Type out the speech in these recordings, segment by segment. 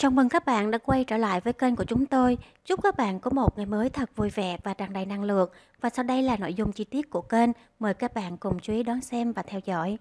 Chào mừng các bạn đã quay trở lại với kênh của chúng tôi. Chúc các bạn có một ngày mới thật vui vẻ và tràn đầy năng lượng. Và sau đây là nội dung chi tiết của kênh. Mời các bạn cùng chú ý đón xem và theo dõi.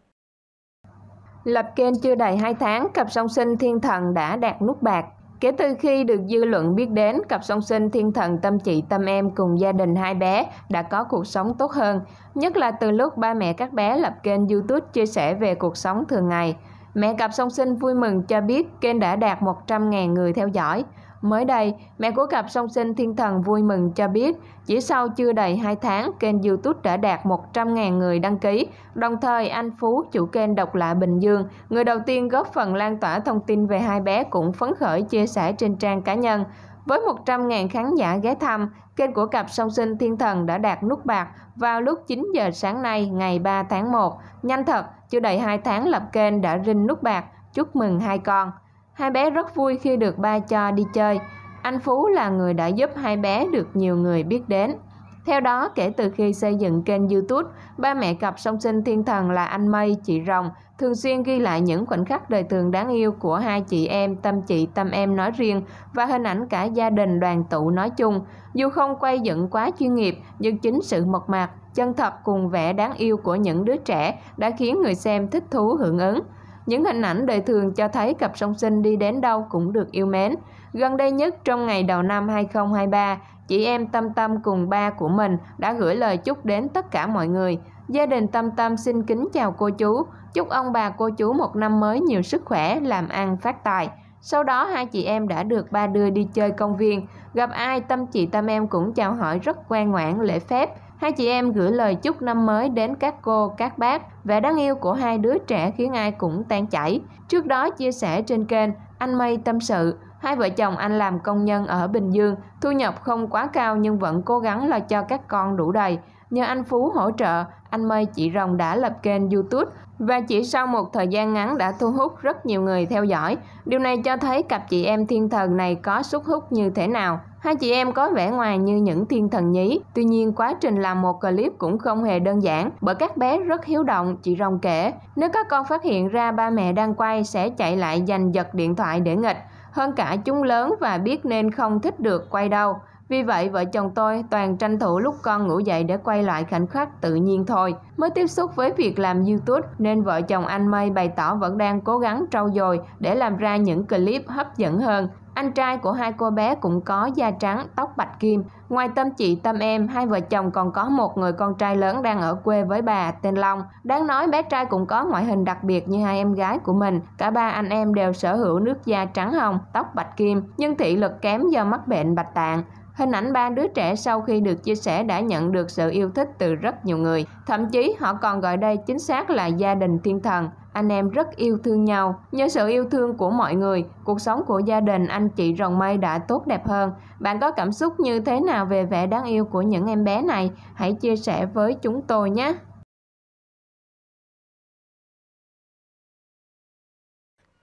Lập kênh chưa đầy 2 tháng, cặp song sinh thiên thần đã đạt nút bạc. Kể từ khi được dư luận biết đến, cặp song sinh thiên thần tâm chị tâm em cùng gia đình hai bé đã có cuộc sống tốt hơn, nhất là từ lúc ba mẹ các bé lập kênh YouTube chia sẻ về cuộc sống thường ngày. Mẹ cặp song sinh vui mừng cho biết kênh đã đạt 100.000 người theo dõi. Mới đây, mẹ của cặp song sinh thiên thần vui mừng cho biết chỉ sau chưa đầy 2 tháng, kênh YouTube đã đạt 100.000 người đăng ký. Đồng thời, anh Phú, chủ kênh Độc Lạ Bình Dương, người đầu tiên góp phần lan tỏa thông tin về hai bé cũng phấn khởi chia sẻ trên trang cá nhân. Với 100.000 khán giả ghé thăm, kênh của cặp song sinh thiên thần đã đạt nút bạc vào lúc 9 giờ sáng nay ngày 3 tháng 1. Nhanh thật, chưa đầy 2 tháng lập kênh đã rinh nút bạc, chúc mừng hai con. Hai bé rất vui khi được ba cho đi chơi. Anh Phú là người đã giúp hai bé được nhiều người biết đến. Theo đó, kể từ khi xây dựng kênh YouTube, ba mẹ cặp song sinh thiên thần là anh Mây, chị Rồng thường xuyên ghi lại những khoảnh khắc đời thường đáng yêu của hai chị em, tâm chị, tâm em nói riêng và hình ảnh cả gia đình đoàn tụ nói chung. Dù không quay dựng quá chuyên nghiệp, nhưng chính sự mộc mạc, chân thật cùng vẻ đáng yêu của những đứa trẻ đã khiến người xem thích thú hưởng ứng. Những hình ảnh đời thường cho thấy cặp song sinh đi đến đâu cũng được yêu mến. Gần đây nhất trong ngày đầu năm 2023, Chị em Tâm Tâm cùng ba của mình đã gửi lời chúc đến tất cả mọi người. Gia đình Tâm Tâm xin kính chào cô chú, chúc ông bà cô chú một năm mới nhiều sức khỏe, làm ăn phát tài. Sau đó hai chị em đã được ba đưa đi chơi công viên, gặp ai Tâm chị Tâm em cũng chào hỏi rất ngoan ngoãn lễ phép. Hai chị em gửi lời chúc năm mới đến các cô, các bác. Vẻ đáng yêu của hai đứa trẻ khiến ai cũng tan chảy. Trước đó chia sẻ trên kênh, anh Mây tâm sự, Hai vợ chồng anh làm công nhân ở Bình Dương, thu nhập không quá cao nhưng vẫn cố gắng lo cho các con đủ đầy. Nhờ anh Phú hỗ trợ, anh Mây chị Rồng đã lập kênh YouTube và chỉ sau một thời gian ngắn đã thu hút rất nhiều người theo dõi. Điều này cho thấy cặp chị em thiên thần này có sức hút như thế nào. Hai chị em có vẻ ngoài như những thiên thần nhí, tuy nhiên quá trình làm một clip cũng không hề đơn giản bởi các bé rất hiếu động, chị Rồng kể. Nếu các con phát hiện ra ba mẹ đang quay sẽ chạy lại giành giật điện thoại để nghịch. Hơn cả chúng lớn và biết nên không thích được quay đâu Vì vậy, vợ chồng tôi toàn tranh thủ lúc con ngủ dậy để quay lại khoảnh khắc tự nhiên thôi. Mới tiếp xúc với việc làm YouTube nên vợ chồng anh Mây bày tỏ vẫn đang cố gắng trau dồi để làm ra những clip hấp dẫn hơn. Anh trai của hai cô bé cũng có da trắng, tóc bạch kim. Ngoài tâm chị tâm em, hai vợ chồng còn có một người con trai lớn đang ở quê với bà tên Long. Đáng nói bé trai cũng có ngoại hình đặc biệt như hai em gái của mình. Cả ba anh em đều sở hữu nước da trắng hồng, tóc bạch kim, nhưng thị lực kém do mắc bệnh bạch tạng. Hình ảnh ba đứa trẻ sau khi được chia sẻ đã nhận được sự yêu thích từ rất nhiều người. Thậm chí họ còn gọi đây chính xác là gia đình thiên thần. Anh em rất yêu thương nhau. Nhờ sự yêu thương của mọi người, cuộc sống của gia đình anh chị Rồng Mây đã tốt đẹp hơn. Bạn có cảm xúc như thế nào về vẻ đáng yêu của những em bé này? Hãy chia sẻ với chúng tôi nhé!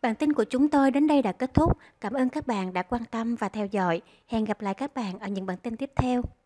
Bản tin của chúng tôi đến đây đã kết thúc. Cảm ơn các bạn đã quan tâm và theo dõi. Hẹn gặp lại các bạn ở những bản tin tiếp theo.